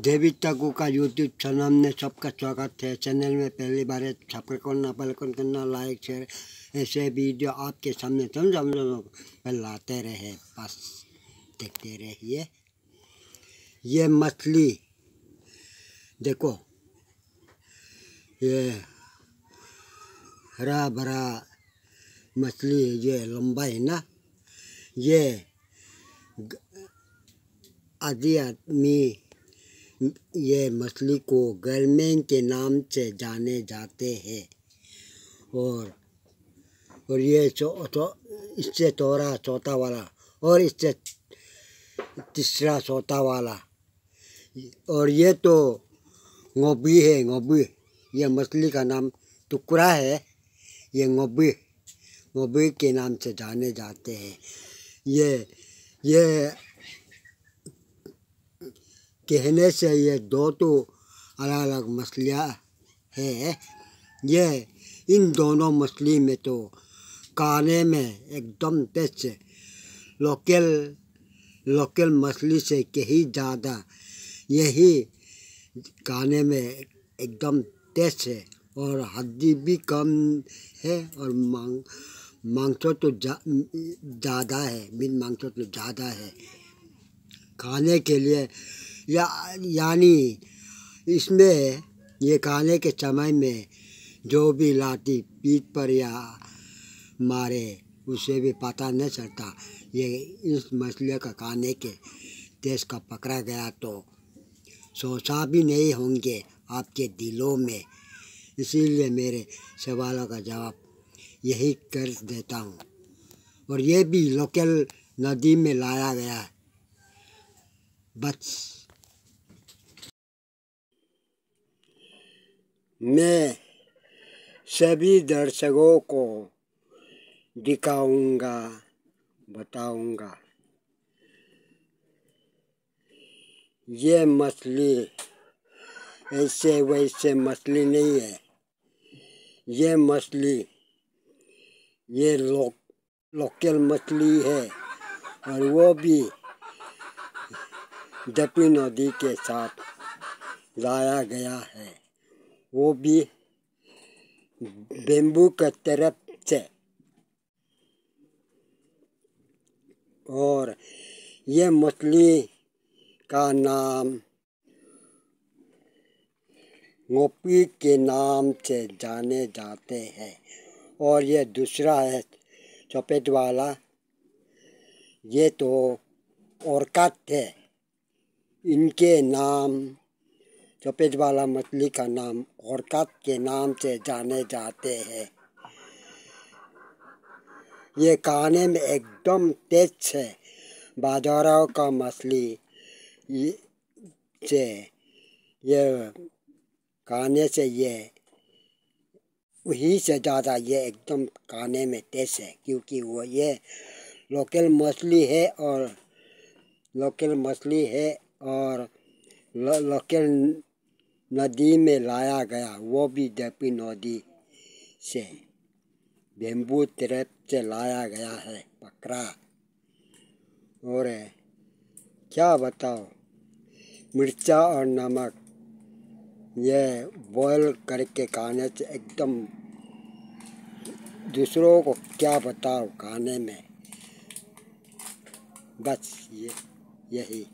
देवी तगु का YouTube channel में सबका स्वागत है चैनल में पहली बार सब्सक्राइब बलकन करना लाइक शेयर ऐसे वीडियो आपके सामने समझ लोग लाते रहे बस देखते रहिए ये मछली देखो ये हरा भरा मछली है ये लंबा है ना ये आदि आदमी ये मछली को गर्मेन के नाम से जाने जाते हैं और और ये चो, तो, इससे तोरा चौथा वाला और इससे तीसरा चौथा वाला और ये तो गोभी है गोभी ये मछली का नाम टुकड़ा है ये गोभी गोभी के नाम से जाने जाते हैं ये ये कहने से ये दो तो अलग अलग मछलियाँ है ये इन दोनों मछली में तो काने में एकदम तेज लोकल लोकल मछली से कहीं ज़्यादा यही खाने में एकदम टेस्ट है और हड्डी भी कम है और मांग मांगस तो ज़्यादा जा, है बिन मांगस तो ज़्यादा है खाने के लिए या यानी इसमें ये खाने के समय में जो भी लाठी पीठ पर या मारे उसे भी पता नहीं चलता ये इस मछली का खाने के देश का पकड़ा गया तो सोचा भी नहीं होंगे आपके दिलों में इसीलिए मेरे सवालों का जवाब यही कर देता हूँ और ये भी लोकल नदी में लाया गया है बस मैं सभी दर्शकों को दिखाऊंगा बताऊंगा ये मछली ऐसे वैसे मछली नहीं है ये मछली ये लोक लोकल मछली है और वो भी दपी नदी के साथ लाया गया है वो भी बेम्बू के तरफ से और ये मछली का नाम गोपी के नाम से जाने जाते हैं और ये दूसरा है चपेट वाला ये तो औरकत है इनके नाम वाला मछली का नाम औरकत के नाम से जाने जाते हैं ये खाने में एकदम टेस्ट है बाजारों का मछली से ये खाने से ये वही से ज़्यादा ये एकदम खाने में तेज है क्योंकि वो ये लोकल मछली है और लोकल मछली है और लोकल नदी में लाया गया वो भी डेपी नदी से बेम्बू तिरप से लाया गया है बकरा और क्या बताओ मिर्चा और नमक ये बॉयल करके खाने से एकदम दूसरों को क्या बताओ खाने में बस ये यही